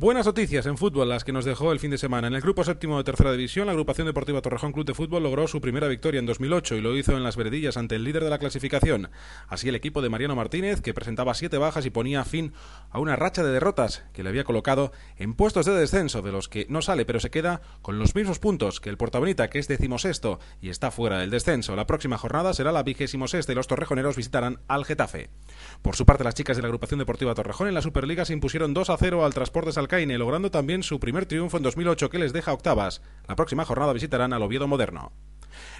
Buenas noticias en fútbol, las que nos dejó el fin de semana. En el grupo séptimo de tercera división, la agrupación deportiva Torrejón Club de Fútbol logró su primera victoria en 2008 y lo hizo en las veredillas ante el líder de la clasificación. Así el equipo de Mariano Martínez, que presentaba siete bajas y ponía fin a una racha de derrotas que le había colocado en puestos de descenso, de los que no sale pero se queda con los mismos puntos que el Portavenita, que es decimosexto y está fuera del descenso. La próxima jornada será la vigésimo sexta y los torrejoneros visitarán al Getafe. Por su parte, las chicas de la agrupación deportiva Torrejón en la Superliga se impusieron 2 a 0 al Transportes Caine, logrando también su primer triunfo en 2008 que les deja octavas. La próxima jornada visitarán al Oviedo Moderno.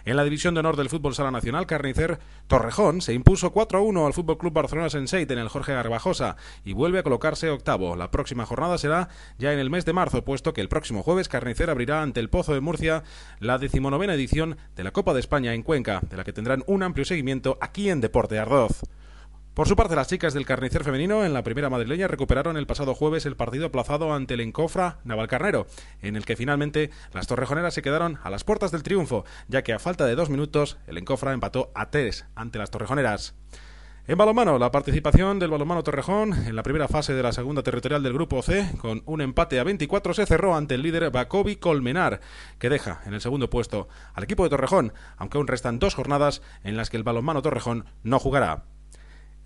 En la división de honor del Fútbol Sala Nacional, Carnicer Torrejón se impuso 4-1 al Fútbol Club Barcelona Sensei en el Jorge Garbajosa y vuelve a colocarse octavo. La próxima jornada será ya en el mes de marzo, puesto que el próximo jueves Carnicer abrirá ante el Pozo de Murcia la decimonovena edición de la Copa de España en Cuenca, de la que tendrán un amplio seguimiento aquí en Deporte Ardoz. Por su parte, las chicas del carnicer femenino en la primera madrileña recuperaron el pasado jueves el partido aplazado ante el Encofra Navalcarnero, en el que finalmente las torrejoneras se quedaron a las puertas del triunfo, ya que a falta de dos minutos el Encofra empató a tres ante las torrejoneras. En balonmano, la participación del balonmano Torrejón en la primera fase de la segunda territorial del grupo C, con un empate a 24, se cerró ante el líder Bacobi Colmenar, que deja en el segundo puesto al equipo de Torrejón, aunque aún restan dos jornadas en las que el balonmano Torrejón no jugará.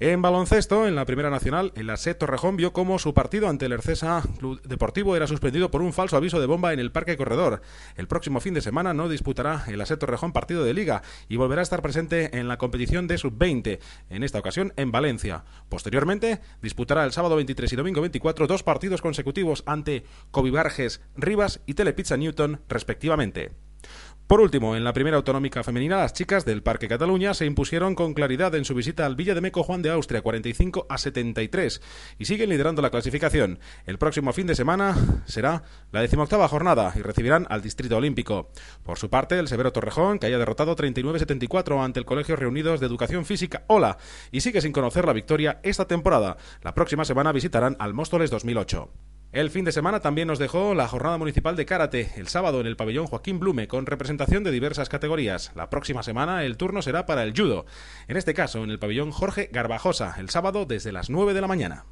En baloncesto, en la Primera Nacional, el ASET Torrejón vio cómo su partido ante el Ercesa Club Deportivo era suspendido por un falso aviso de bomba en el Parque Corredor. El próximo fin de semana no disputará el ASET Rejón partido de liga y volverá a estar presente en la competición de sub-20, en esta ocasión en Valencia. Posteriormente, disputará el sábado 23 y domingo 24 dos partidos consecutivos ante Covibarges, Rivas y Telepizza Newton, respectivamente. Por último, en la primera autonómica femenina, las chicas del Parque Cataluña se impusieron con claridad en su visita al Villa de Meco Juan de Austria 45 a 73 y siguen liderando la clasificación. El próximo fin de semana será la decimoctava jornada y recibirán al Distrito Olímpico. Por su parte, el Severo Torrejón, que haya derrotado 39-74 ante el Colegio Reunidos de Educación Física hola, y sigue sin conocer la victoria esta temporada. La próxima semana visitarán al Móstoles 2008. El fin de semana también nos dejó la jornada municipal de karate, el sábado en el pabellón Joaquín Blume, con representación de diversas categorías. La próxima semana el turno será para el judo, en este caso en el pabellón Jorge Garbajosa, el sábado desde las 9 de la mañana.